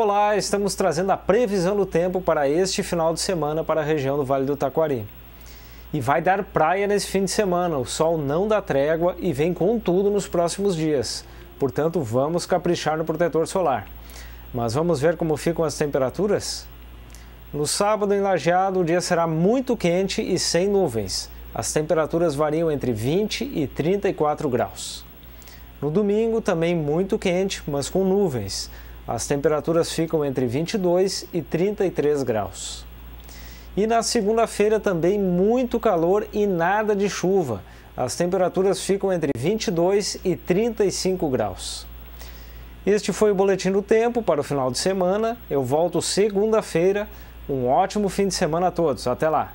Olá, estamos trazendo a previsão do tempo para este final de semana para a região do Vale do Taquari. E vai dar praia nesse fim de semana, o sol não dá trégua e vem com tudo nos próximos dias. Portanto, vamos caprichar no protetor solar. Mas vamos ver como ficam as temperaturas? No sábado em Lajeado, o dia será muito quente e sem nuvens. As temperaturas variam entre 20 e 34 graus. No domingo, também muito quente, mas com nuvens. As temperaturas ficam entre 22 e 33 graus. E na segunda-feira também muito calor e nada de chuva. As temperaturas ficam entre 22 e 35 graus. Este foi o Boletim do Tempo para o final de semana. Eu volto segunda-feira. Um ótimo fim de semana a todos. Até lá!